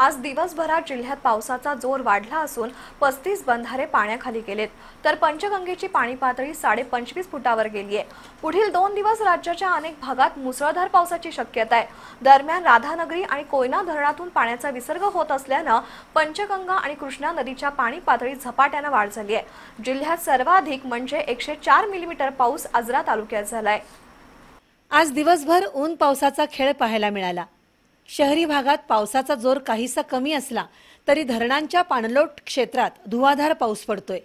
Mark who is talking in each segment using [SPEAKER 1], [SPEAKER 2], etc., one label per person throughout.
[SPEAKER 1] आज दिवसभरात जिल्ह्यात पावसाचा जोर वाढला असून पस्तीस बंधारे पाण्याखाली गेलेत तर पंचगंगेची पाणी पातळी साडे पंचवीस फुटावर गेली आहे पुढील दोन दिवस राज्याच्या अनेक भागात मुसळधार पावसाची शक्यता आहे दरम्यान राधानगरी आणि कोयना धरणातून पाण्याचा विसर्ग होत असल्यानं पंचगंगा आणि कृष्णा नदीच्या पाणी पातळीत झपाट्यानं वाढ झाली आहे जिल्ह्यात सर्वाधिक म्हणजे एकशे चार मिलीमीटर पाऊस आजरा तालुक्यात झालाय
[SPEAKER 2] आज दिवसभर ऊन पावसाचा खेळ पाहायला मिळाला शहरी भागात पावसाचा जोर काहीसा कमी असला तरी धरणांच्या पाणलोट क्षेत्रात धुवाधार पाऊस पडतोय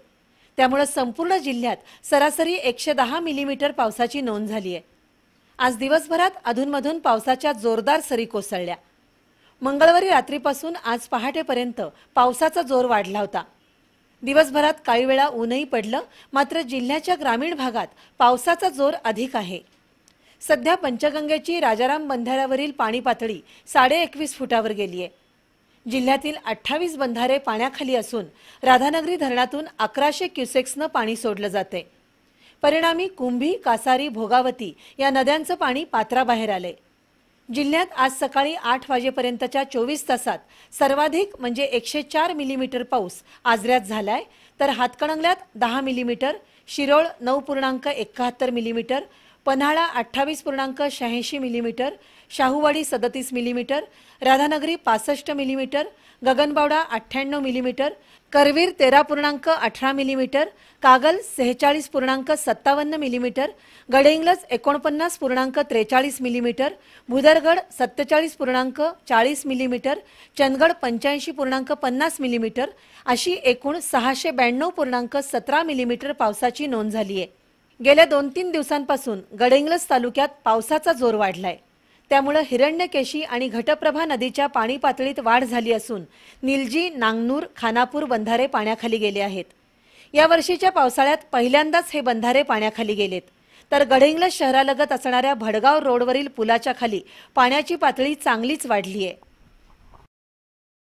[SPEAKER 2] त्यामुळे संपूर्ण जिल्ह्यात सरासरी एकशे दहा मिलीमीटर पावसाची नोंद झाली आहे आज दिवसभरात अधूनमधून पावसाच्या जोरदार सरी कोसळल्या मंगळवारी रात्रीपासून आज पहाटेपर्यंत पावसाचा जोर वाढला होता दिवसभरात काही वेळा ऊनही पडलं मात्र जिल्ह्याच्या ग्रामीण भागात पावसाचा जोर अधिक आहे सध्या पंचगंगेची राजाराम बंधाऱ्यावरील पाणी पातळी साडे एकवीस फुटावर गेली आहे जिल्ह्यातील अठ्ठावीस बंधारे पाण्याखाली असून राधानगरी धरणातून अकराशे क्युसेक्सनं पाणी सोडलं जाते परिणामी कुंभी कासारी भोगावती या नद्यांचं पाणी पात्राबाहेर आले जिल्ह्यात आज सकाळी आठ वाजेपर्यंतच्या चोवीस तासात सर्वाधिक म्हणजे एकशे चार मिलीमीटर पाऊस आजऱ्यात झालाय तर हातकणंगल्यात दहा मिलीमीटर शिरोळ नऊ पूर्णांक एकाहत्तर मिलीमीटर पन्हाळा अठ्ठावीस पूर्णांक शहाऐंशी मिलीमीटर शाहूवाडी सदतीस मिलीमीटर राधानगरी पासष्ट मिलीमीटर गगनबावडा अठ्ठ्याण्णव मिलीमीटर करवीर तेरा पूर्णांक अठरा मिलीमीटर कागल सेहेचाळीस पूर्णांक सत्तावन्न मिलीमीटर गडेंगलज एकोणपन्नास पूर्णांक त्रेचाळीस मिलीमीटर भुदरगड सत्तेचाळीस पूर्णांक चाळीस मिलीमीटर चंदगड पंच्याऐंशी पूर्णांक पन्नास मिलीमीटर अशी एकूण सहाशे ब्याण्णव पूर्णांक सतरा मिलीमीटर पावसाची नोंद झाली आहे गेल्या दोन तीन दिवसांपासून गडेंग्लस तालुक्यात पावसाचा जोर वाढलाय त्यामुळे हिरण्यकेशी आणि घटप्रभा नदीच्या पाणी पातळीत वाढ झाली असून निलजी नांगनूर खानापूर बंधारे पाण्याखाली गेले आहेत या वर्षीच्या पावसाळ्यात पहिल्यांदाच हे बंधारे पाण्याखाली गेलेत तर गडहिंग्लज शहरालगत असणाऱ्या भडगाव रोडवरील पुलाच्या खाली पाण्याची पातळी चांगलीच वाढली आहे